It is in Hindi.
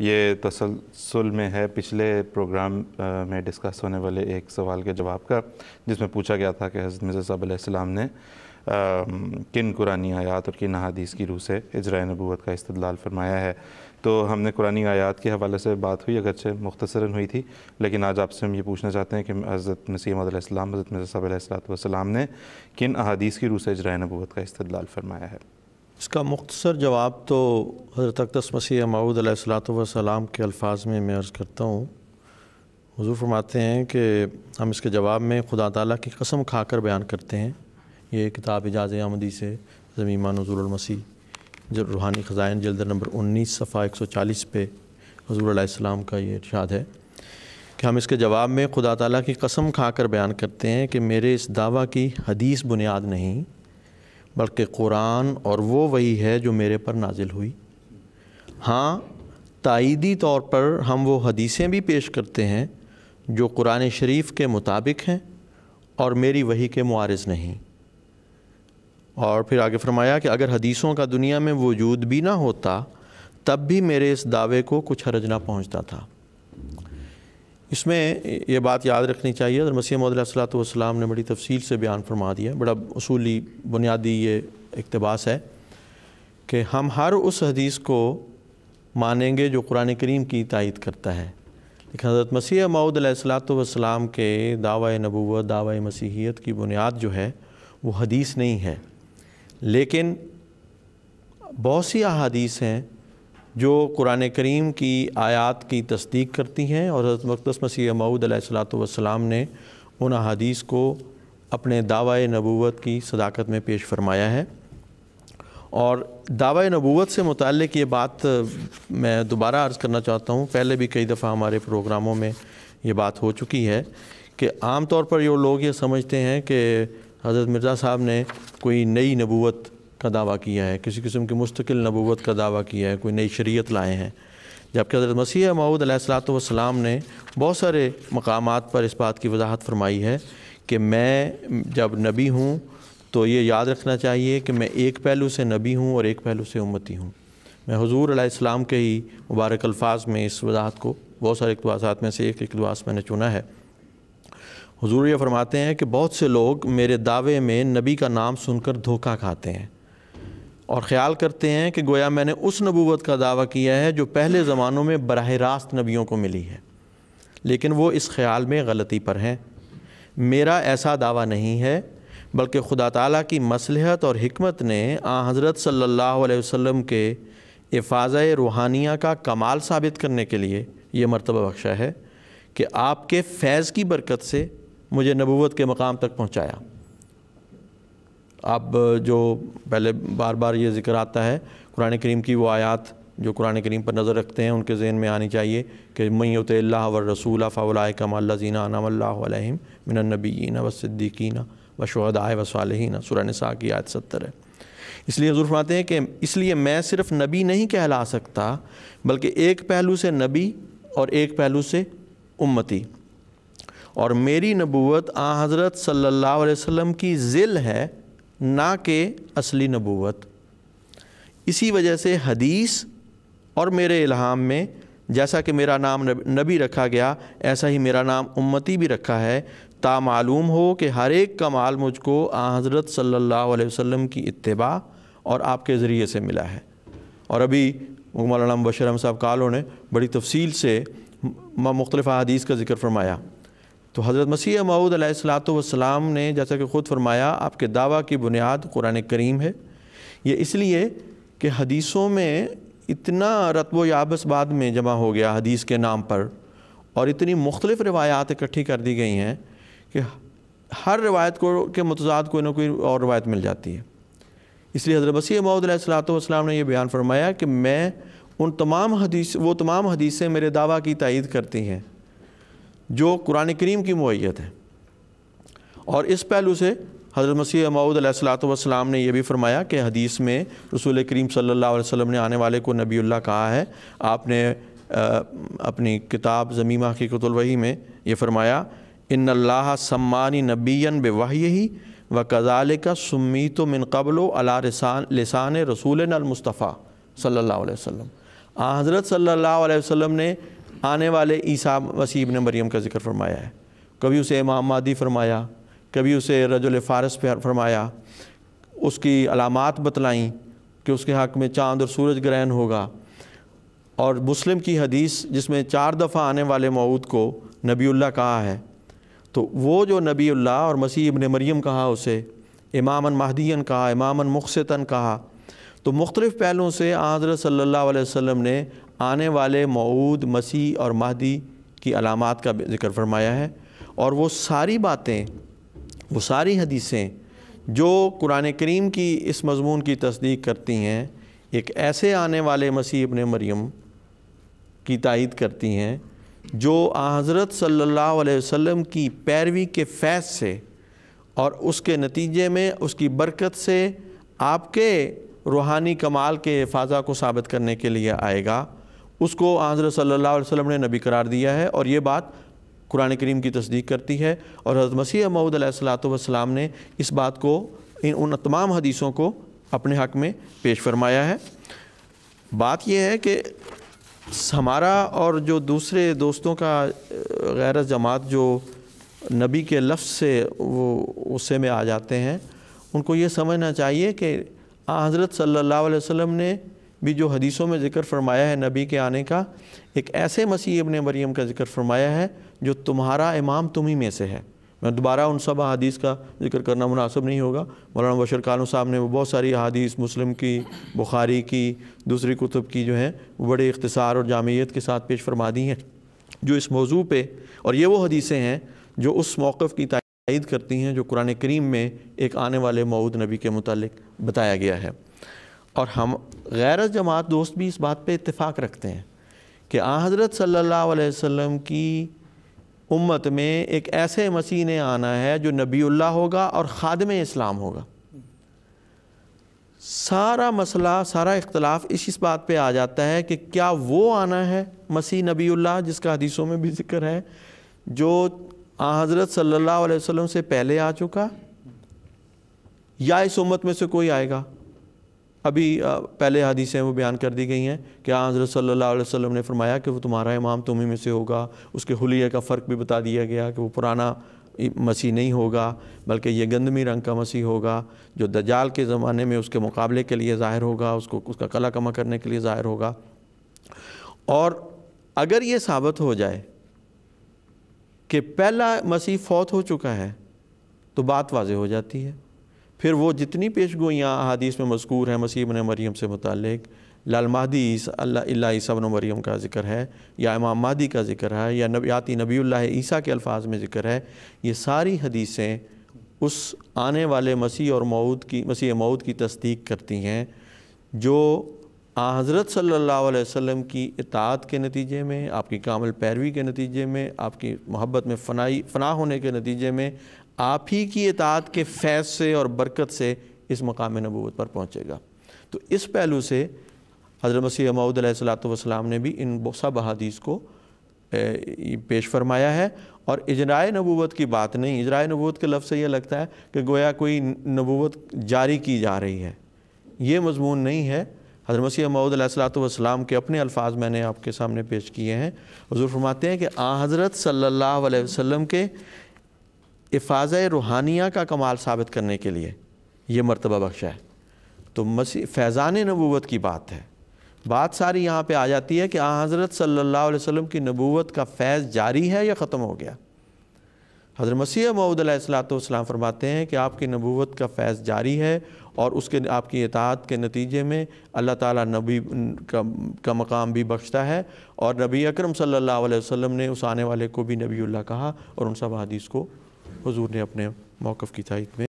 ये तसलसल में है पिछले प्रोग्राम में डिस्कस होने वाले एक सवाल के जवाब का जिसमें पूछा गया था कि हज़रत मिर्ज़ा साहब ने किन कुरानी आयात और किन अहादीस की रूह से इजरा नबूत का इस्तलाल फरमाया है तो हमने कुरानी आयात के हवाले से बात हुई अगरचे मुख्तसरन हुई थी लेकिन आज आपसे हम ये पूछना चाहते हैं कि हज़रत नसीम हज़रत मिर्ज़ा साहब ने किन अहादीस की रूह से इजरा नबूत का इस्तलाल फरमाया है इसका मुख्तसर जवाब तो हज़रत अकदस मसीह मऊद सलाम के अल्फाज में मैं अर्ज़ करता हूँ हजूर फरमाते हैं कि हम इसके जवाब में खुदा ताली की कसम खाकर बयान करते हैं ये किताब इजाज़ आमदी से ज़मीमा नजूलमसीह जब रूहानी खजाइन जल्द नंबर उन्नीस सफ़ा एक सौ चालीस पे हजूर आसमाम का ये इर्शाद है कि हम इसके जवाब में खुदा ताली की कसम खाकर बयान करते हैं कि मेरे इस दावा की हदीस बुनियाद नहीं बल्कि कुरान और वो वही है जो मेरे पर नाजिल हुई हाँ तइदी तौर पर हम वो हदीसें भी पेश करते हैं जो कुरान शरीफ के मुताबिक हैं और मेरी वही के मुआरज नहीं और फिर आगे फरमाया कि अगर हदीसों का दुनिया में वजूद भी ना होता तब भी मेरे इस दावे को कुछ हरज ना पहुँचता था इसमें यह बात याद रखनी चाहिए अगर मसीह मदलाम ने बड़ी तफसील से बयान फरमा दिया बड़ा असूली बुनियादी ये इकतबास है कि हम हर उस हदीस को मानेंगे जो कुरान करीम की तायद करता है लेकिन हज़रत मसीह मऊदलाम के दावा नबूत दावा मसीहियत की बुनियाद जो है वो हदीस नहीं है लेकिन बहुत सी अदीस हैं जो कुरान करीम की आयात की तस्दीक करती हैं और हज़रत मकदस मसीह मऊद वसलाम ने उन अदीस को अपने दावा नबूत की सदाकत में पेश फरमाया है और दावा नबूत से मुतल ये बात मैं दोबारा अर्ज़ करना चाहता हूँ पहले भी कई दफ़ा हमारे प्रोग्रामों में ये बात हो चुकी है कि आम तौर पर ये लोग ये समझते हैं कि हज़रत मिर्ज़ा साहब ने कोई नई नबूत का दावा किया है किसी किस्म की मुस्तकिल नबूत का दावा किया है कोई नई शरीयत लाए हैं जबकि हज़रत मसीह महूद सलाम ने बहुत सारे मकाम पर इस बात की वजाहत फरमाई है कि मैं जब नबी हूँ तो ये याद रखना चाहिए कि मैं एक पहलू से नबी हूँ और एक पहलू से उम्मती हूँ मैं हजूर आसमाम के ही मुबारक अल्फाज में इस वजाहत को बहुत सारे इकतवासात में से एक इकतवास मैंने चुना है हजूर ये फरमाते हैं कि बहुत से लोग मेरे दावे में नबी का नाम सुनकर धोखा खाते हैं और ख़्याल करते हैं कि गोया मैंने उस नबूवत का दावा किया है जो पहले ज़मानों में बरह रास्त नबियों को मिली है लेकिन वो इस ख्याल में गलती पर हैं मेरा ऐसा दावा नहीं है बल्कि खुदा ताली की मसलहत और हमत ने आ हज़रत सल्ला वसम के हफाज़ रूहानिया का कमाल साबित करने के लिए यह मरतबा बख्शा है कि आपके फैज़ की बरकत से मुझे नबूत के मकाम तक पहुँचाया आप जो पहले बार बार ये जिक्र आता है कुरान करीम की वो आयात जो कुरान करीम पर नज़र रखते हैं उनके जहन में आनी चाहिए कि मैत व रसूल फ़ाउल कमल जीना अनमल्लाम मिनबीना व सिद्दीकीना व शहदाय व सालहीना सुरनसा की आयत सत्तर है इसलिए हजूर फरमाते हैं कि इसलिए मैं सिर्फ नबी नहीं कहला सकता बल्कि एक पहलू से नबी और एक पहलू से उम्मती और मेरी नबूत आ हज़रत सल्ला वसम की जिल है ना के असली नबूवत इसी वजह से हदीस और मेरे इल्हाम में जैसा कि मेरा नाम नबी रखा गया ऐसा ही मेरा नाम उम्मती भी रखा है ता मालूम हो कि हर एक का माल मुझको आ हज़रत सल्लल्लाहु अलैहि वसल्लम की इतबा और आपके ज़रिए से मिला है और अभी मौलाना बशरम साहब कालों ने बड़ी तफसील से मुख्तलिफ़ हदीस का जिक्र फरमाया तो हज़रत मसीह मऊद वसलाम ने जैसा कि ख़ुद फरमाया आपके दावा की बुनियाद कुरान करीम है ये इसलिए कि हदीसों में इतना रतब याबस बाद में जमा हो गया हदीस के नाम पर और इतनी मुख्तलिफ़ रवायात इकट्ठी कर दी गई हैं कि हर रवायत को के मतजाद कोई ना कोई और रवायत मिल जाती है इसलिए हज़रत मसीह मऊदलाम ने यह बयान फरमाया कि मैं उन तमाम हदीस वो तमाम हदीसें मेरे दावा की तइद करती हैं जो कुरान करीम की मैत है और इस पहलू से हज़रत मसीह मऊदलाम ने यह भी फरमाया कि हदीस में रसूल करीम सल्ला वसम ने आने वाले को नबील कहा है आपने आ, अपनी किताब ज़मीमा हकीकतलवही में यह फरमाया इन अल्लाह सम्मानी नबीन बवाही ही व कज़ाल का सुमी तो मिनकबलो अला रसान लसान रसूल अलमुस्तफ़ा सल्ला वसम आ हज़रत सल्ला वसम ने आने वाले ईसा वसीब ने मरीम का जिक्र फरमाया है कभी उसे इमाम मादी फरमाया कभी उसे रजुल फ़ारस फरमाया उसकी अलामत बतलाईं कि उसके हक़ में चांद और सूरज ग्रहण होगा और मुस्लिम की हदीस जिसमें चार दफ़ा आने वाले मऊद को नबील्ला कहा है तो वो जो नबील्ला और मसीह ने मरीम कहा उसे इमामन महदीन कहा इमामन मुखसता कहा तो मुख्तलिफ़ पहलुओं से हज़रत सल्ला वसम ने आने वाले मऊद मसीह और महदी की अलामत का जिक्र फरमाया है और वो सारी बातें वो सारी हदीसें जो कुरान करीम की इस मजमून की तस्दीक करती हैं एक ऐसे आने वाले मसीह अपने मरियम की तायद करती हैं जो हज़रत सल्ला वम की पैरवी के फैज़ से और उसके नतीजे में उसकी बरकत से आपके रूहानी कमाल के फाजा को साबित करने के लिए आएगा उसको हज़रत सल्ला वसम ने नबी करार दिया है और ये बात कुरान करीम की तस्दीक करती है और हज़रत मसीह महूदलाम ने इस बात को इन उन तमाम हदीसों को अपने हक़ में पेश फरमाया है बात यह है कि हमारा और जो दूसरे दोस्तों का गैर जमात जो नबी के लफ्ज़ से वो उससे में आ जाते हैं उनको ये समझना चाहिए कि हज़रत सल्ला वसम ने भी जो हदीसों में ज़िक्र फरमाया है नबी के आने का एक ऐसे मसीह इबन मरीम का ज़िक्र फरमाया है जो तुम्हारा इमाम तुम ही में से है मैं दोबारा उन सब अदीस का जिक्र करना मुनासिब नहीं होगा मौलाना बशर कानू साहब ने वो बहुत सारी अदीस मुस्लिम की बुखारी की दूसरी कुतुब की जो हैं बड़े इख्तसार और जामियत के साथ पेश फरमा दी हैं जो इस मौजू पर और ये वो हदीसें हैं जो उस मौक़ की तायद करती हैं जो कुरान करीम में एक आने वाले मऊद नबी के मुतल बताया गया है और हम गैर जमात दोस्त भी इस बात पे इत्तेफाक रखते हैं कि आ हज़रत सल्लल्लाहु अलैहि वसल्लम की उम्मत में एक ऐसे मसीह ने आना है जो नबील्ला होगा और ख़ादम इस्लाम होगा सारा मसला सारा इख्तलाफ इस इस बात पे आ जाता है कि क्या वो आना है मसीह नबील्ला जिसका हदीसों में भी जिक्र है जो आ हज़रत सल्लल्लाहु अलैहि वसल्लम से पहले आ चुका या इस उम्मत में से कोई आएगा अभी पहले हदीसें वो बयान कर दी गई हैं कि हज़रत सल्लल्लाहु अलैहि वसल्लम ने फरमाया कि वो तुम्हारा इमाम तुम्हें में से होगा उसके हुलिया का फ़र्क भी बता दिया गया कि वो पुराना मसीह नहीं होगा बल्कि ये गंदमी रंग का मसीह होगा जो दजाल के ज़माने में उसके मुकाबले के लिए ज़ाहिर होगा उसको उसका कला कमा करने के लिए ज़ाहिर होगा और अगर ये साबित हो जाए कि पहला मसीह फौत हो चुका है तो बात वाज हो जाती है फिर वो जितनी पेश गोइयाँ अदीस में मजकूर हैं मसीम मरीम से मुतक लाल महदी ईसा मरीम का जिक्र है या इमाम मादी का जिक्र है या नबियाती नबी ईसा के अल्फाज में जिक्र है ये सारी हदीसें उस आने वाले मसीह और मऊद की मसीह मऊद की तस्दीक करती हैं जो हज़रत सल्लाम की इतात के नतीजे में आपकी कामल पैरवी के नतीजे में आपकी मोहब्बत में फनाई फना होने के नतीजे में आप ही की इतात के फैज़ से और बरकत से इस मकाम नबूत पर पहुँचेगा तो इस पहलू से हज़रत मसीह सलाम ने भी इन सब अहादीस को पेश फरमाया है और इजराए नबूवत की बात नहीं इजराए नबूवत के लफ्ज़ से यह लगता है कि गोया कोई नबूवत जारी की जा रही है ये मजमून नहीं है हज़र मसीह मऊदलाम के अपने अल्फाज मैंने आपके सामने पेश किए हैं हजूर फरमाते हैं कि आ हज़रत सल्ला वसम के इफाज रूहानिया का कमाल साबित करने के लिए यह मरतबा बख्शा है तो मसी फैज़ान नबूत की बात है बात सारी यहाँ पर आ जाती है कि आ हज़रत सल्ला वसम की नबूत का फैज़ जारी है या ख़त्म हो गया हज़र मसीह मऊदलाम फरमाते हैं कि आपकी नबूत का फैज़ जारी है और उसके आपकी इतात के नतीजे में अल्लाह ताला नबी का, का मकाम भी बख्शता है और नबी अकरम सल्लल्लाहु अलैहि वसल्लम ने उस आने वाले को भी नबी कहा और उन सब हदीस को हजूर ने अपने मौक़ की तायद में